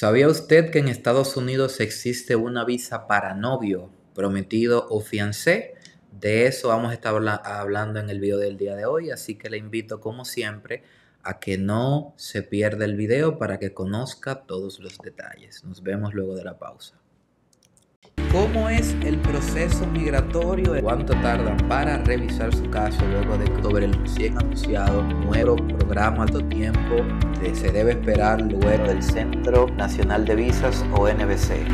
¿Sabía usted que en Estados Unidos existe una visa para novio, prometido o fiancé? De eso vamos a estar hablando en el video del día de hoy, así que le invito como siempre a que no se pierda el video para que conozca todos los detalles. Nos vemos luego de la pausa. ¿Cómo es el proceso migratorio? ¿Cuánto tarda para revisar su caso luego de que sobre el recién anunciado nuevo programa todo tiempo que se debe esperar luego del Centro Nacional de Visas o NBC?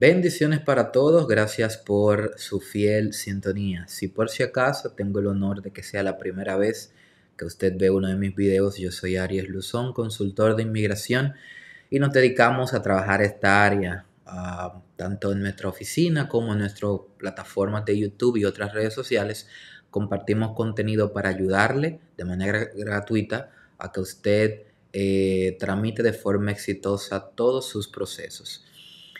Bendiciones para todos, gracias por su fiel sintonía. Si por si acaso tengo el honor de que sea la primera vez que usted ve uno de mis videos, yo soy Arias Luzón, consultor de inmigración y nos dedicamos a trabajar esta área, ah, tanto en nuestra oficina como en nuestras plataformas de YouTube y otras redes sociales. Compartimos contenido para ayudarle de manera gratuita a que usted eh, tramite de forma exitosa todos sus procesos.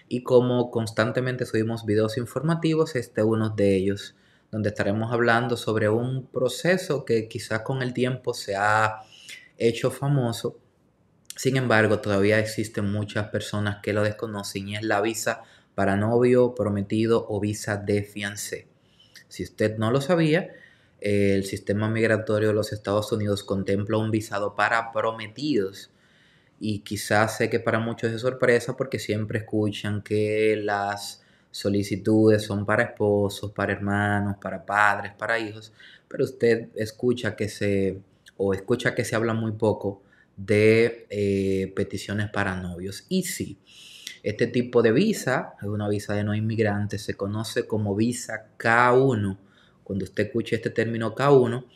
Y como constantemente subimos videos informativos, este es uno de ellos, donde estaremos hablando sobre un proceso que quizás con el tiempo se ha hecho famoso, sin embargo, todavía existen muchas personas que lo desconocen y es la visa para novio, prometido o visa de fiancé. Si usted no lo sabía, el sistema migratorio de los Estados Unidos contempla un visado para prometidos. Y quizás sé que para muchos es sorpresa porque siempre escuchan que las solicitudes son para esposos, para hermanos, para padres, para hijos, pero usted escucha que se o escucha que se habla muy poco de eh, peticiones para novios. Y sí, este tipo de visa, es una visa de no inmigrante se conoce como visa K1. Cuando usted escuche este término K1,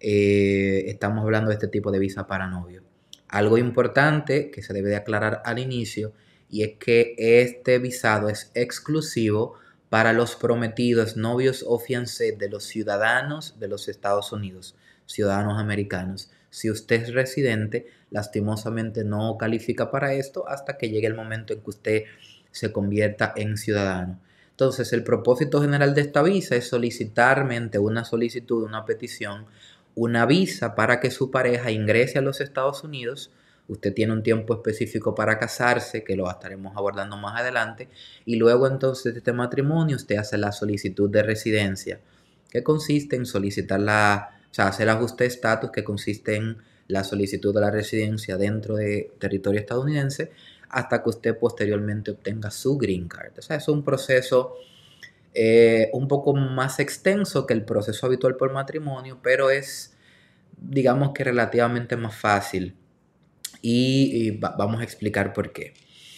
eh, estamos hablando de este tipo de visa para novios. Algo importante que se debe de aclarar al inicio y es que este visado es exclusivo para los prometidos, novios o fiancés de los ciudadanos de los Estados Unidos, ciudadanos americanos. Si usted es residente, lastimosamente no califica para esto hasta que llegue el momento en que usted se convierta en ciudadano. Entonces, el propósito general de esta visa es solicitar una solicitud, una petición, una visa para que su pareja ingrese a los Estados Unidos. Usted tiene un tiempo específico para casarse, que lo estaremos abordando más adelante, y luego entonces de este matrimonio usted hace la solicitud de residencia, que consiste en solicitar la, o sea, hacer ajuste de estatus, que consiste en la solicitud de la residencia dentro de territorio estadounidense hasta que usted posteriormente obtenga su green card. O sea, es un proceso eh, un poco más extenso que el proceso habitual por matrimonio, pero es, digamos que relativamente más fácil. Y, vamos a explicar por qué.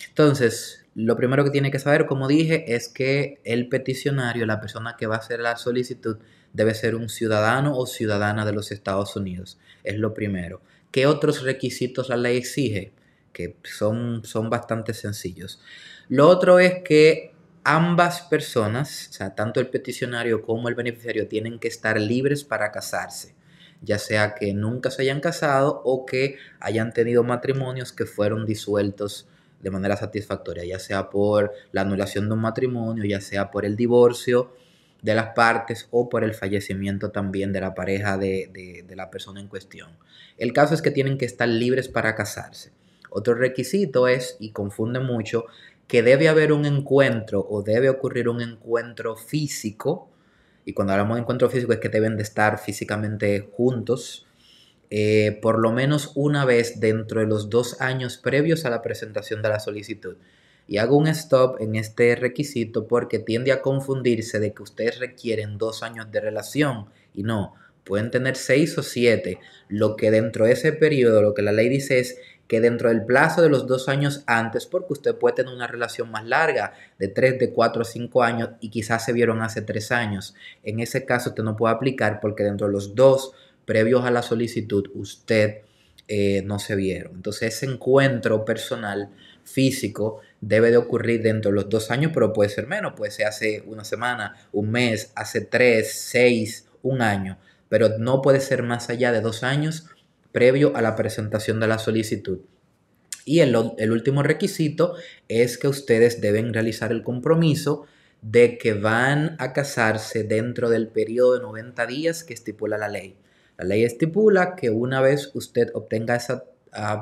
Entonces, lo primero que tiene que saber, como dije, es que el peticionario, la persona que va a hacer la solicitud, debe ser un ciudadano o ciudadana de los Estados Unidos. Es lo primero. ¿Qué otros requisitos la ley exige? Que son, son bastante sencillos. Lo otro es que ambas personas, o sea, tanto el peticionario como el beneficiario, tienen que estar libres para casarse ya sea que nunca se hayan casado o que hayan tenido matrimonios que fueron disueltos de manera satisfactoria, ya sea por la anulación de un matrimonio, ya sea por el divorcio de las partes o por el fallecimiento también de la pareja de, la persona en cuestión. El caso es que tienen que estar libres para casarse. Otro requisito es, y confunde mucho, que debe haber un encuentro o debe ocurrir un encuentro físico, y cuando hablamos de encuentro físico es que deben de estar físicamente juntos, eh, por lo menos una vez dentro de los dos años previos a la presentación de la solicitud. Y hago un stop en este requisito porque tiende a confundirse de que ustedes requieren dos años de relación y no, pueden tener seis o siete. Lo que dentro de ese periodo, lo que la ley dice es que dentro del plazo de los dos años antes, porque usted puede tener una relación más larga, de tres, de cuatro, o cinco años, y quizás se vieron hace tres años. En ese caso usted no puede aplicar porque dentro de los dos previos a la solicitud usted eh, no se vieron. Entonces ese encuentro personal físico debe de ocurrir dentro de los dos años, pero puede ser menos, puede ser hace una semana, un mes, hace tres, seis, un año, pero no puede ser más allá de dos años previo a la presentación de la solicitud. Y el, el último requisito es que ustedes deben realizar el compromiso de que van a casarse dentro del periodo de 90 días que estipula la ley. La ley estipula que una vez usted obtenga esa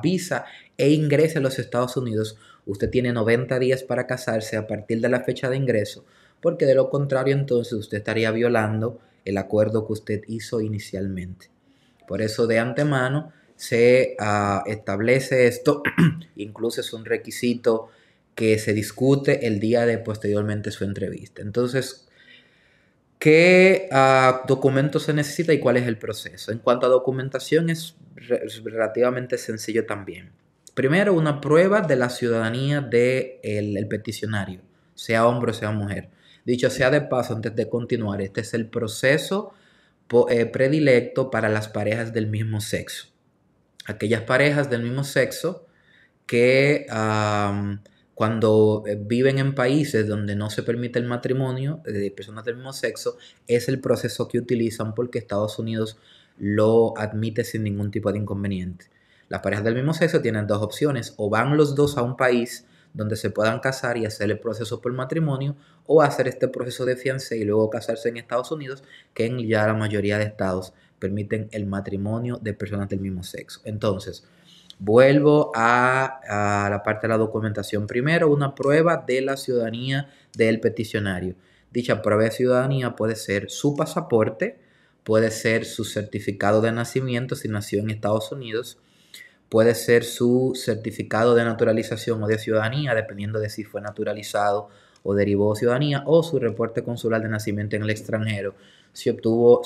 visa e ingrese a los Estados Unidos, usted tiene 90 días para casarse a partir de la fecha de ingreso, porque de lo contrario entonces usted estaría violando el acuerdo que usted hizo inicialmente. Por eso de antemano se ah, establece esto, incluso es un requisito que se discute el día de posteriormente su entrevista. Entonces, ¿Qué documento ah, documentos se necesita y cuál es el proceso? En cuanto a documentación es relativamente sencillo también. Primero, una prueba de la ciudadanía del de el peticionario, sea hombre o sea mujer. Dicho sea de paso, antes de continuar, este es el proceso eh, predilecto para las parejas del mismo sexo. Aquellas parejas del mismo sexo que cuando eh, viven en países donde no se permite el matrimonio eh, de personas del mismo sexo, es el proceso que utilizan porque Estados Unidos lo admite sin ningún tipo de inconveniente. Las parejas del mismo sexo tienen dos opciones, o van los dos a un país donde se puedan casar y hacer el proceso por matrimonio, o hacer este proceso de fianza y luego casarse en Estados Unidos, que en ya la mayoría de estados permiten el matrimonio de personas del mismo sexo. Entonces, Vuelvo a, la parte de la documentación. Primero, una prueba de la ciudadanía del peticionario. Dicha prueba de ciudadanía puede ser su pasaporte, puede ser su certificado de nacimiento si nació en Estados Unidos, puede ser su certificado de naturalización o de ciudadanía, dependiendo de si fue naturalizado o derivó ciudadanía, o su reporte consular de nacimiento en el extranjero, si obtuvo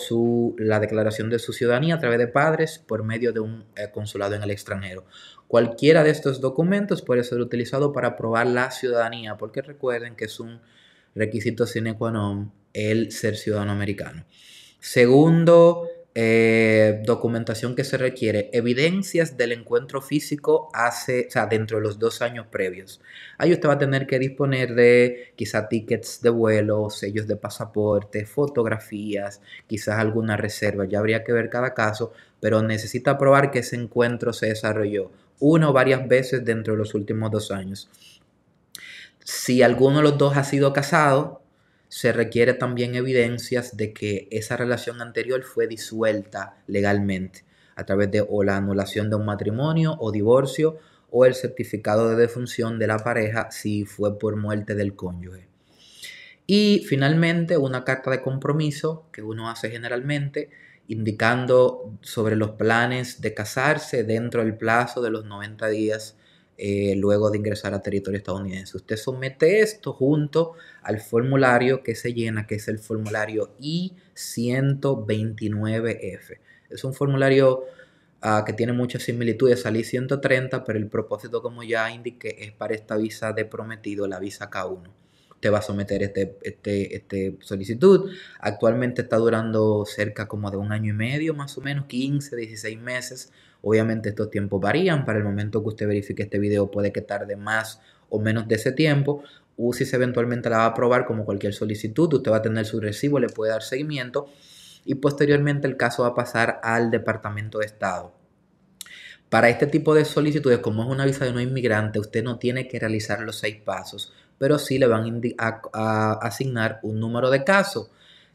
la declaración de su ciudadanía a través de padres por medio de un eh, consulado en el extranjero. Cualquiera de estos documentos puede ser utilizado para probar la ciudadanía, porque recuerden que es un requisito sine qua non el ser ciudadano americano. Segundo, eh, documentación que se requiere, evidencias del encuentro físico hace, o sea, dentro de los dos años previos. Ahí usted va a tener que disponer de quizá tickets de vuelo, sellos de pasaporte, fotografías, quizás alguna reserva, ya habría que ver cada caso, pero necesita probar que ese encuentro se desarrolló una o varias veces dentro de los últimos dos años. Si alguno de los dos ha sido casado, se requiere también evidencias de que esa relación anterior fue disuelta legalmente a través de o la anulación de un matrimonio o divorcio o el certificado de defunción de la pareja si fue por muerte del cónyuge. Y finalmente una carta de compromiso que uno hace generalmente indicando sobre los planes de casarse dentro del plazo de los 90 días eh, luego de ingresar a territorio estadounidense. Usted somete esto junto al formulario que se llena, que es el formulario I-129F. Es un formulario ah, que tiene muchas similitudes al I-130, pero el propósito, como ya indiqué, es para esta visa de prometido, la visa K1 te va a someter este, este, este, solicitud. Actualmente está durando cerca como de un año y medio, más o menos, 15, 16 meses, Obviamente estos tiempos varían, para el momento que usted verifique este video puede que tarde más o menos de ese tiempo. se eventualmente la va a aprobar como cualquier solicitud, usted va a tener su recibo, le puede dar seguimiento y posteriormente el caso va a pasar al Departamento de Estado. Para este tipo de solicitudes, como es una visa de un inmigrante, usted no tiene que realizar los seis pasos, pero sí le van a, asignar un número de casos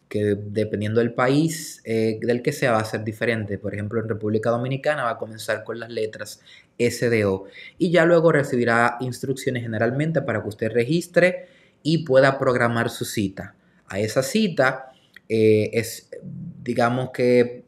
que dependiendo del país eh, del que sea va a ser diferente. Por ejemplo, en República Dominicana va a comenzar con las letras SDO y ya luego recibirá instrucciones generalmente para que usted registre y pueda programar su cita. A esa cita eh, es, digamos que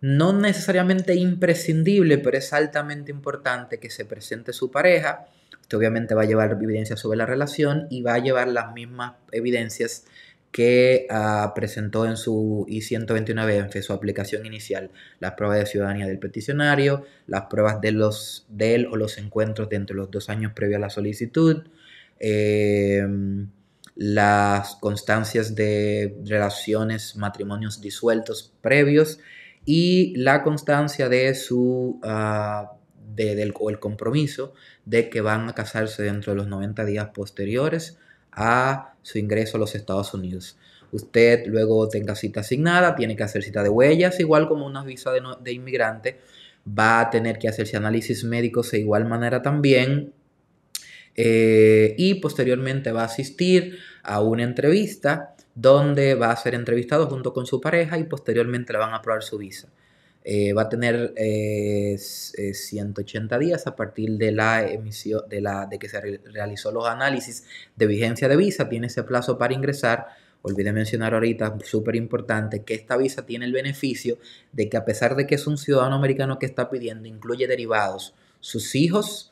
no necesariamente imprescindible, pero es altamente importante que se presente su pareja. Usted obviamente va a llevar evidencia sobre la relación y va a llevar las mismas evidencias que ah, presentó en su I-129 en su aplicación inicial las pruebas de ciudadanía del peticionario, las pruebas de, los, él o los encuentros dentro de los dos años previos a la solicitud, em, las constancias de relaciones, matrimonios disueltos previos y la constancia de su... Ah, del, o el compromiso de que van a casarse dentro de los 90 días posteriores a su ingreso a los Estados Unidos. Usted luego tenga cita asignada, tiene que hacer cita de huellas, igual como una visa de, inmigrante. Va a tener que hacerse análisis médicos de igual manera también. Eh, y posteriormente va a asistir a una entrevista donde va a ser entrevistado junto con su pareja y posteriormente le van a aprobar su visa. Eh, va a tener 180 eh, eh, días a partir de la emisión de la de que se realizó los análisis de vigencia de visa. Tiene ese plazo para ingresar. Olvidé mencionar ahorita, súper importante, que esta visa tiene el beneficio de que a pesar de que es un ciudadano americano que está pidiendo, incluye derivados, sus hijos,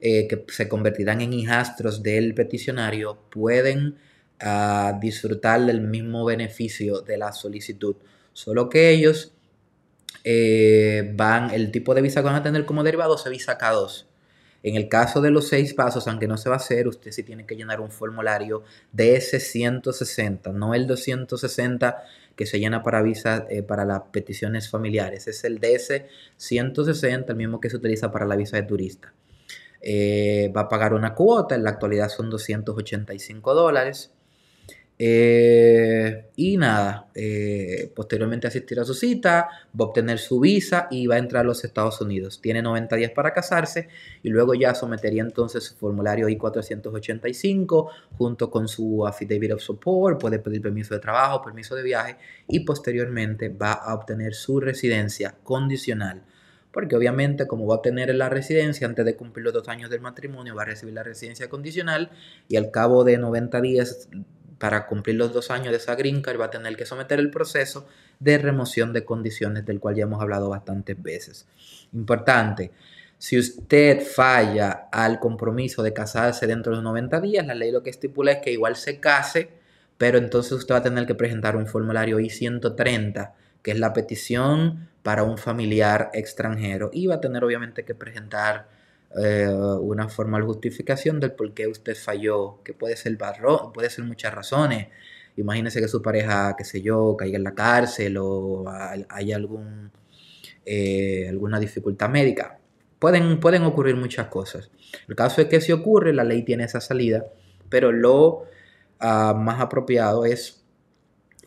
que se convertirán en hijastros del peticionario, pueden ah, disfrutar del mismo beneficio de la solicitud, solo que ellos eh, van, el tipo de visa que van a tener como derivado se visa K2. En el caso de los seis pasos, aunque no se va a hacer, usted sí tiene que llenar un formulario ds 160, no el 260 que se llena para visa eh, para las peticiones familiares. Es el DS 160, el mismo que se utiliza para la visa de turista. Eh, va a pagar una cuota, en la actualidad son 285 dólares. Y nada, eh, posteriormente asistirá a su cita, va a obtener su visa y va a entrar a los Estados Unidos. Tiene 90 días para casarse y luego ya sometería entonces su formulario I-485 junto con su affidavit of support, puede pedir permiso de trabajo, permiso de viaje y posteriormente va a obtener su residencia condicional. Porque obviamente como va a obtener la residencia antes de cumplir los dos años del matrimonio, va a recibir la residencia condicional y al cabo de 90 días para cumplir los dos años de esa green va a tener que someter el proceso de remoción de condiciones del cual ya hemos hablado bastantes veces. Importante, si usted falla al compromiso de casarse dentro de los 90 días, la ley lo que estipula es que igual se case, pero entonces usted va a tener que presentar un formulario I-130, que es la petición para un familiar extranjero, y va a tener obviamente que presentar eh, una formal justificación del por qué usted falló, que puede ser barro, puede ser muchas razones. Imagínese que su pareja, qué sé yo, caiga en la cárcel o hay algún, eh, alguna dificultad médica. Pueden, pueden ocurrir muchas cosas. El caso es que si ocurre, la ley tiene esa salida, pero lo ah, más apropiado es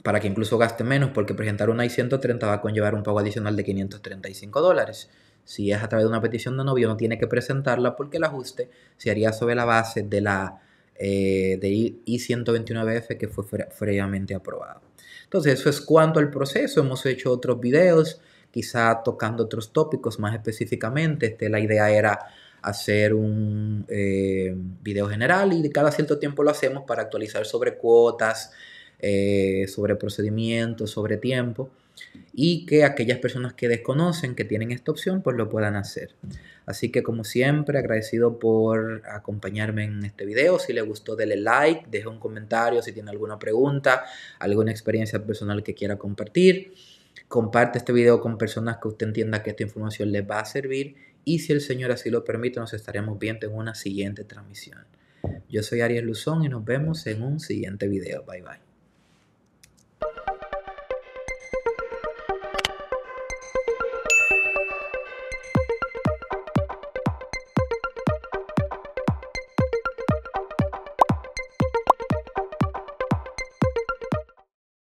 para que incluso gaste menos, porque presentar una I-130 va a conllevar un pago adicional de 535 dólares. Si es a través de una petición de novio, no tiene que presentarla porque el ajuste se haría sobre la base de la eh, de I-129F que fue previamente aprobada. Entonces, eso es cuanto al proceso. Hemos hecho otros videos, quizá tocando otros tópicos más específicamente. Este, la idea era hacer un eh, video general y cada cierto tiempo lo hacemos para actualizar sobre cuotas, eh, sobre procedimientos, sobre tiempo y que aquellas personas que desconocen que tienen esta opción pues lo puedan hacer. Así que como siempre agradecido por acompañarme en este video. Si le gustó dele like, deje un comentario si tiene alguna pregunta, alguna experiencia personal que quiera compartir. Comparte este video con personas que usted entienda que esta información les va a servir y si el Señor así lo permite nos estaremos viendo en una siguiente transmisión. Yo soy Ariel Luzón y nos vemos en un siguiente video. Bye bye.